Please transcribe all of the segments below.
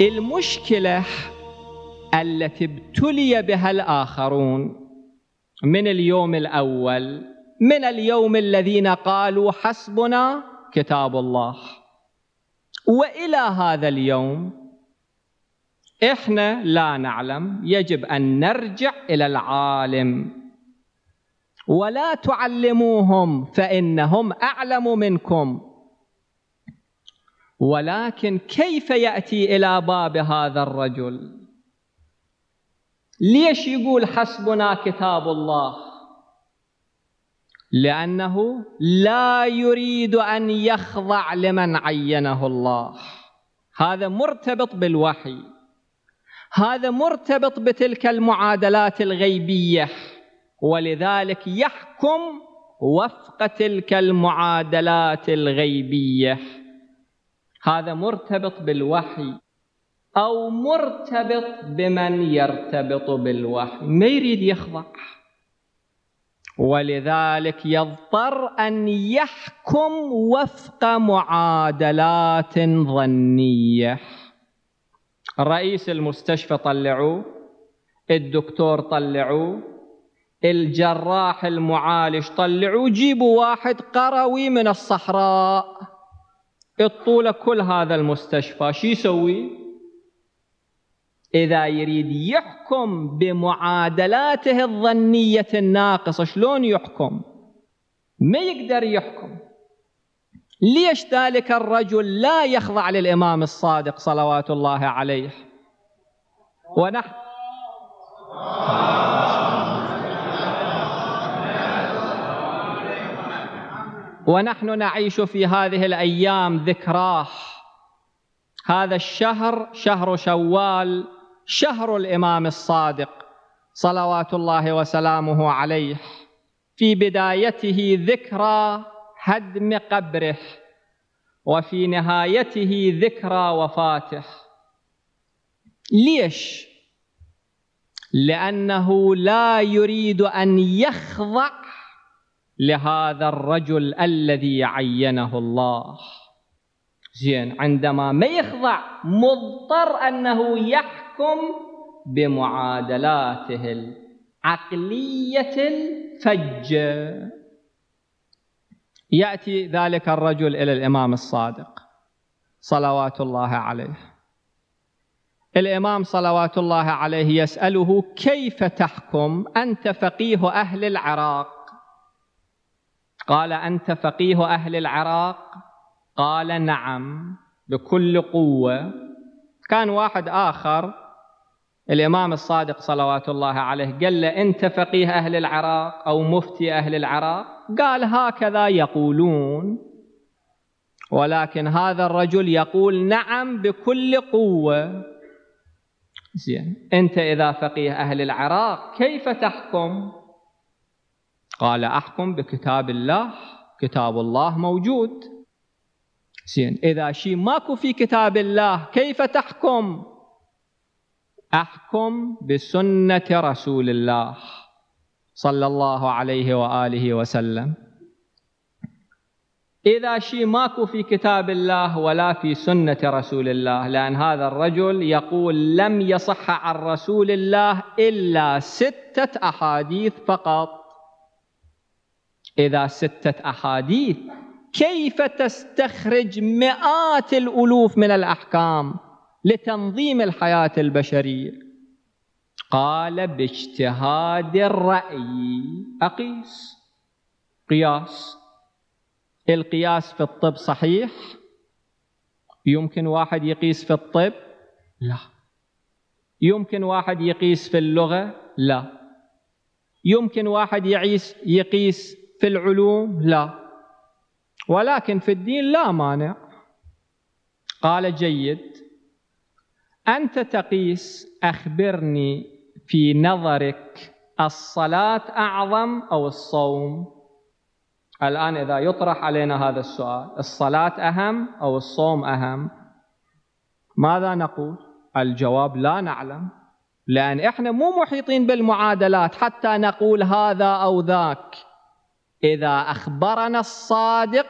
المشكلة التي ابتلي بها الآخرون من اليوم الأول من اليوم الذين قالوا حسبنا كتاب الله والى هذا اليوم احنا لا نعلم يجب ان نرجع الى العالم ولا تعلموهم فانهم اعلم منكم ولكن كيف يأتي إلى باب هذا الرجل ليش يقول حسبنا كتاب الله لأنه لا يريد أن يخضع لمن عينه الله هذا مرتبط بالوحي هذا مرتبط بتلك المعادلات الغيبية ولذلك يحكم وفق تلك المعادلات الغيبيه هذا مرتبط بالوحي أو مرتبط بمن يرتبط بالوحي ما يريد يخضع ولذلك يضطر أن يحكم وفق معادلات ظنية رئيس المستشفى طلعوه الدكتور طلعوه الجراح المعالج طلعوه جيبوا واحد قروي من الصحراء الطولة كل هذا المستشفى شو يسوي إذا يريد يحكم بمعادلاته الظنية الناقصة شلون يحكم ما يقدر يحكم ليش ذلك الرجل لا يخضع للإمام الصادق صلوات الله عليه ونحن ونحن نعيش في هذه الايام ذكراه هذا الشهر شهر شوال شهر الامام الصادق صلوات الله وسلامه عليه في بدايته ذكرى هدم قبره وفي نهايته ذكرى وفاته ليش لانه لا يريد ان يخضع لهذا الرجل الذي عينه الله زين عندما ما يخضع مضطر أنه يحكم بمعادلاته العقلية الفجة يأتي ذلك الرجل إلى الإمام الصادق صلوات الله عليه الإمام صلوات الله عليه يسأله كيف تحكم أنت فقيه أهل العراق قال أنت فقيه أهل العراق قال نعم بكل قوة كان واحد آخر الإمام الصادق صلوات الله عليه قال له أنت فقيه أهل العراق أو مفتي أهل العراق قال هكذا يقولون ولكن هذا الرجل يقول نعم بكل قوة زين أنت إذا فقيه أهل العراق كيف تحكم قال أحكم بكتاب الله كتاب الله موجود زين إذا شيء ماكو في كتاب الله كيف تحكم أحكم بسنة رسول الله صلى الله عليه وآله وسلم إذا شيء ماكو في كتاب الله ولا في سنة رسول الله لأن هذا الرجل يقول لم يصح عن رسول الله إلا ستة أحاديث فقط إذا ستة أحاديث كيف تستخرج مئات الألوف من الأحكام لتنظيم الحياة البشرية قال باجتهاد الرأي أقيس قياس القياس في الطب صحيح يمكن واحد يقيس في الطب لا يمكن واحد يقيس في اللغة لا يمكن واحد يعيس يقيس في العلوم لا ولكن في الدين لا مانع قال جيد أنت تقيس أخبرني في نظرك الصلاة أعظم أو الصوم الآن إذا يطرح علينا هذا السؤال الصلاة أهم أو الصوم أهم ماذا نقول الجواب لا نعلم لأن إحنا مو محيطين بالمعادلات حتى نقول هذا أو ذاك إذا أخبرنا الصادق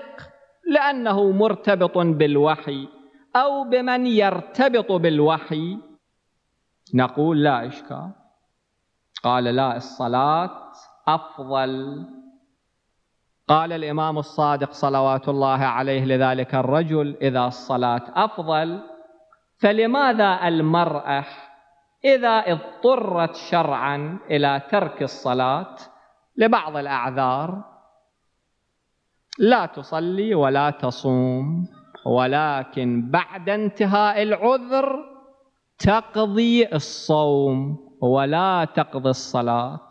لأنه مرتبط بالوحي أو بمن يرتبط بالوحي نقول لا إشكال قال لا الصلاة أفضل قال الإمام الصادق صلوات الله عليه لذلك الرجل إذا الصلاة أفضل فلماذا المرأة إذا اضطرت شرعا إلى ترك الصلاة لبعض الأعذار لا تصلي ولا تصوم ولكن بعد انتهاء العذر تقضي الصوم ولا تقضي الصلاة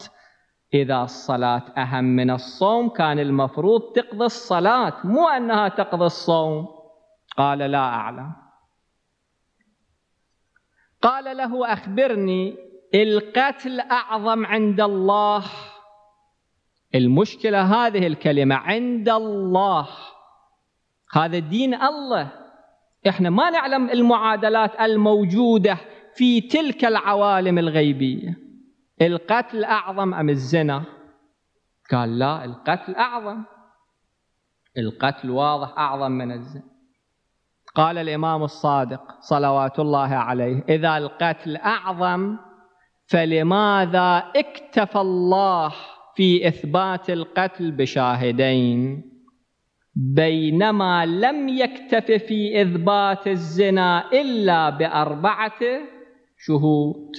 إذا الصلاة أهم من الصوم كان المفروض تقضي الصلاة مو أنها تقضي الصوم قال لا أعلم قال له أخبرني القتل أعظم عند الله المشكلة هذه الكلمة عند الله هذا دين الله احنا ما نعلم المعادلات الموجودة في تلك العوالم الغيبية القتل أعظم أم الزنا قال لا القتل أعظم القتل واضح أعظم من الزنا قال الإمام الصادق صلوات الله عليه إذا القتل أعظم فلماذا اكتفى الله في إثبات القتل بشاهدين بينما لم يكتف في إثبات الزنا إلا بأربعة شهود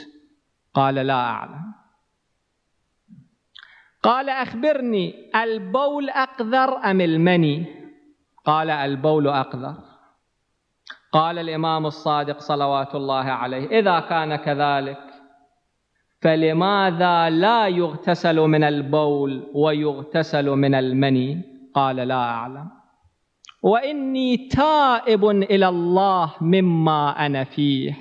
قال لا أعلم قال أخبرني البول أقذر أم المني قال البول أقذر قال الإمام الصادق صلوات الله عليه إذا كان كذلك فلماذا لا يغتسل من البول ويغتسل من المني قال لا أعلم وإني تائب إلى الله مما أنا فيه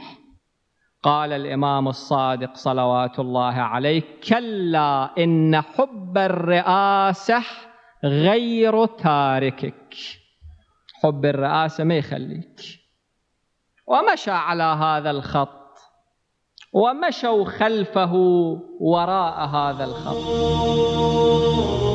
قال الإمام الصادق صلوات الله عليه كلا إن حب الرئاسة غير تاركك حب الرئاسة ما يخليك ومشى على هذا الخط ومشوا خلفه وراء هذا الخط